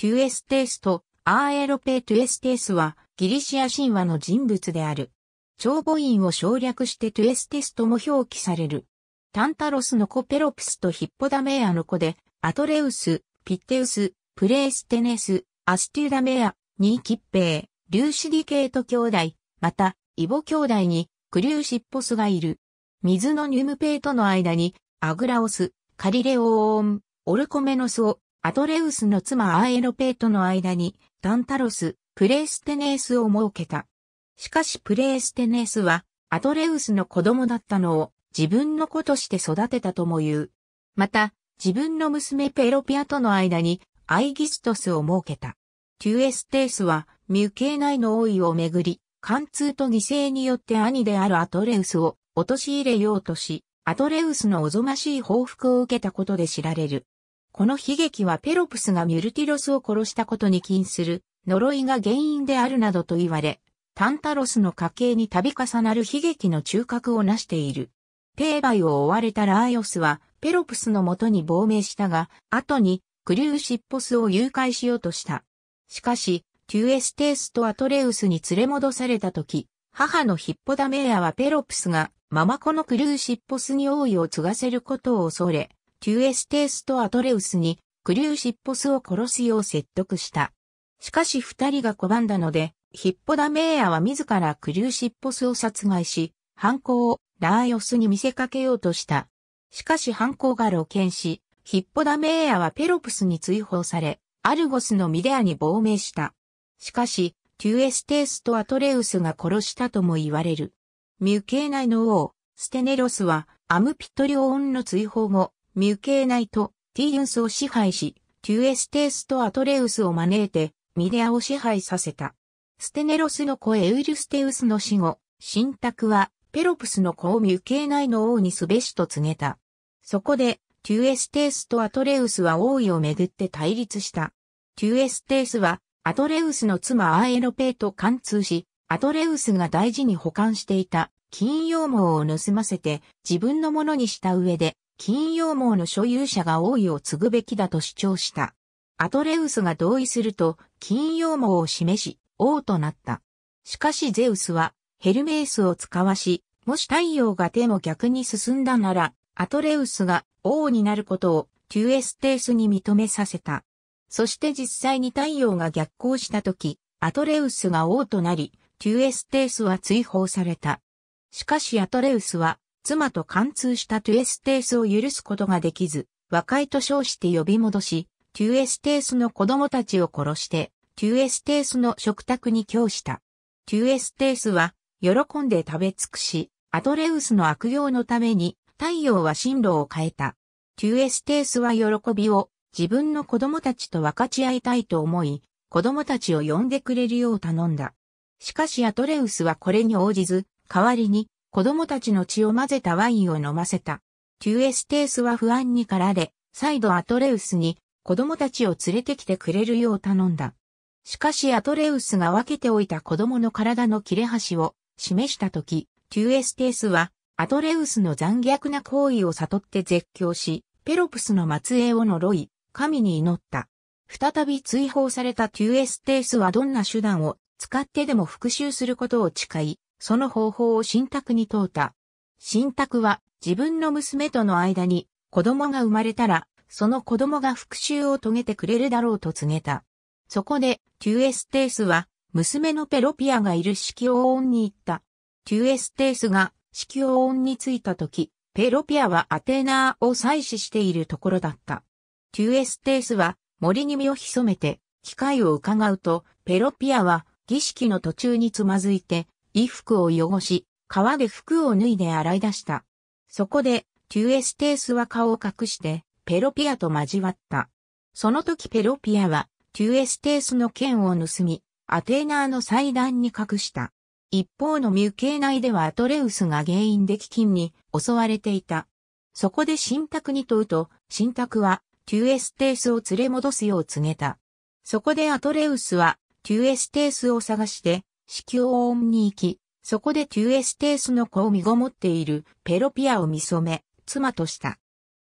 トゥエステースとアーエロペトゥエステースはギリシア神話の人物である。長母院を省略してトゥエステスとも表記される。タンタロスの子ペロプスとヒッポダメアの子で、アトレウス、ピッテウス、プレーステネス、アステュダメア、ニーキッペイ、リューシディケート兄弟、また、イボ兄弟に、クリューシッポスがいる。水のニュムペイとの間に、アグラオス、カリレオーン、オルコメノスをアトレウスの妻アエロペーとの間に、タンタロス、プレイステネースを設けた。しかしプレイステネースは、アトレウスの子供だったのを自分の子として育てたとも言う。また、自分の娘ペロピアとの間にアイギストスを設けた。テュエステースは、ミュケー内の王位をめぐり、貫通と犠牲によって兄であるアトレウスを陥れようとし、アトレウスのおぞましい報復を受けたことで知られる。この悲劇はペロプスがミュルティロスを殺したことに起因する呪いが原因であるなどと言われ、タンタロスの家系に度重なる悲劇の中核を成している。テーバイを追われたラーヨスはペロプスのもとに亡命したが、後にクリューシッポスを誘拐しようとした。しかし、テュエステースとアトレウスに連れ戻された時、母のヒッポダメーアはペロプスがママコのクルーシッポスに王位を継がせることを恐れ、キュエステースとアトレウスにクリューシッポスを殺すよう説得した。しかし二人が拒んだので、ヒッポダメーアは自らクリューシッポスを殺害し、犯行をラーオスに見せかけようとした。しかし犯行が露見し、ヒッポダメーアはペロプスに追放され、アルゴスのミデアに亡命した。しかし、トュエステースとアトレウスが殺したとも言われる。ミュケー内の王、ステネロスはアムピトリオンの追放後、ミュケーナイト、ティユンスを支配し、テュエステースとアトレウスを招いて、ミデアを支配させた。ステネロスの子エウルステウスの死後、神託は、ペロプスの子をミュケーナイの王にすべしと告げた。そこで、テュエステースとアトレウスは王位をめぐって対立した。テュエステースは、アトレウスの妻アーエロペイと貫通し、アトレウスが大事に保管していた金羊毛を盗ませて自分のものにした上で金羊毛の所有者が王位を継ぐべきだと主張した。アトレウスが同意すると、金羊毛を示し、王となった。しかしゼウスは、ヘルメースを使わし、もし太陽が手も逆に進んだなら、アトレウスが王になることをテュエステースに認めさせた。そして実際に太陽が逆行した時、アトレウスが王となり、テュエステースは追放された。しかしアトレウスは妻と貫通したトゥエステースを許すことができず、和解と称して呼び戻し、トゥエステースの子供たちを殺して、トゥエステースの食卓に供した。トゥエステースは、喜んで食べ尽くし、アトレウスの悪行のために、太陽は進路を変えた。トゥエステースは喜びを自分の子供たちと分かち合いたいと思い、子供たちを呼んでくれるよう頼んだ。しかしアトレウスはこれに応じず、代わりに子供たちの血を混ぜたワインを飲ませた。テュエステースは不安にかられ、再度アトレウスに子供たちを連れてきてくれるよう頼んだ。しかしアトレウスが分けておいた子供の体の切れ端を示したとき、テュエステースはアトレウスの残虐な行為を悟って絶叫し、ペロプスの末裔を呪い、神に祈った。再び追放されたテュエステースはどんな手段を使ってでも復讐することを誓い、その方法を新宅に問うた。新宅は自分の娘との間に子供が生まれたら、その子供が復讐を遂げてくれるだろうと告げた。そこで、テュエステースは、娘のペロピアがいる式王恩に行った。テュエステースが式王恩に着いた時、ペロピアはアテナーを採取しているところだった。テュエステースは森に身を潜めて、機会を伺うと、ペロピアは儀式の途中につまずいて、衣服を汚し、川で服を脱いで洗い出した。そこで、テュエステースは顔を隠して、ペロピアと交わった。その時ペロピアは、テュエステースの剣を盗み、アテーナーの祭壇に隠した。一方のミュ系内ではアトレウスが原因で飢饉に襲われていた。そこで新宅に問うと、新宅はテュエステースを連れ戻すよう告げた。そこでアトレウスはテュエステースを探して子をオンに行き、そこでテュエステースの子を身ごもっているペロピアを見染め、妻とした。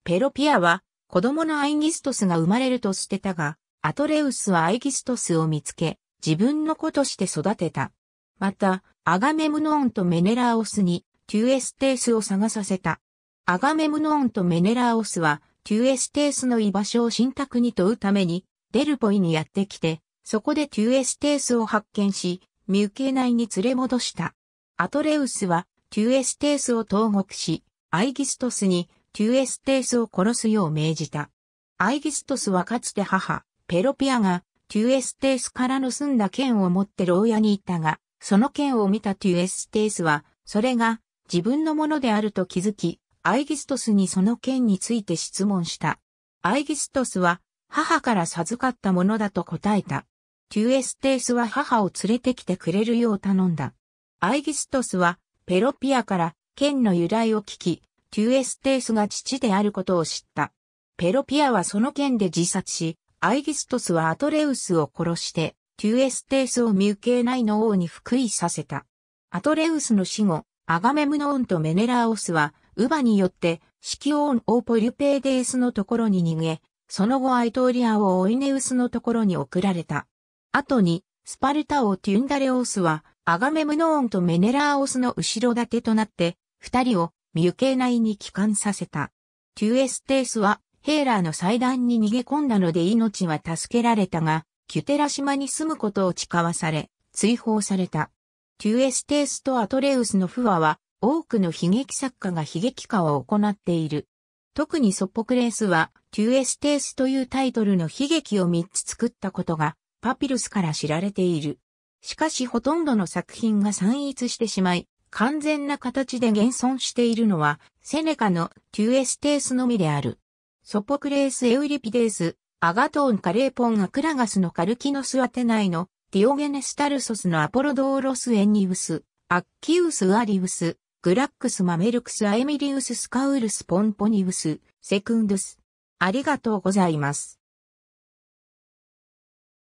ペロピアは子供のアイギストスが生まれると捨てたが、アトレウスはアイギストスを見つけ、自分の子として育てた。また、アガメムノーンとメネラーオスに、テュエステースを探させた。アガメムノーンとメネラーオスは、テュエステースの居場所を信託に問うために、デルポイにやってきて、そこでテュエステースを発見し、ミュケ内に連れ戻した。アトレウスはテュエステースを投獄し、アイギストスにテュエステースを殺すよう命じた。アイギストスはかつて母、ペロピアがテュエステースから盗んだ剣を持って牢屋に行ったが、その剣を見たテュエステースは、それが自分のものであると気づき、アイギストスにその剣について質問した。アイギストスは母から授かったものだと答えた。トュエステースは母を連れてきてくれるよう頼んだ。アイギストスはペロピアから剣の由来を聞き、トュエステースが父であることを知った。ペロピアはその剣で自殺し、アイギストスはアトレウスを殺して、トュエステースをミュケーナイの王に服位させた。アトレウスの死後、アガメムノーンとメネラーオスは、ウバによって、シキオーン・オーポリュペーデースのところに逃げ、その後アイトーリアをオイネウスのところに送られた。後に、スパルタ王テュンダレオスは、アガメムノーンとメネラーオスの後ろ盾となって、二人をミュケな内に帰還させた。テュエステースは、ヘーラーの祭壇に逃げ込んだので命は助けられたが、キュテラ島に住むことを誓わされ、追放された。テュエステースとアトレウスの不和は、多くの悲劇作家が悲劇化を行っている。特にソポクレースは、テュエステースというタイトルの悲劇を3つ作ったことがパピルスから知られている。しかしほとんどの作品が散逸してしまい、完全な形で現存しているのは、セネカのテュエステースのみである。ソポクレース・エウリピデース、アガトーン・カレーポン・アクラガスのカルキノス・アテナイの、ディオゲネス・タルソスのアポロドーロス・エンニウス、アッキウス・アリウス、グラックス・マメルクス・アエミリウス・スカウルス・ポンポニウス、セクンドゥス。ありがとうございます。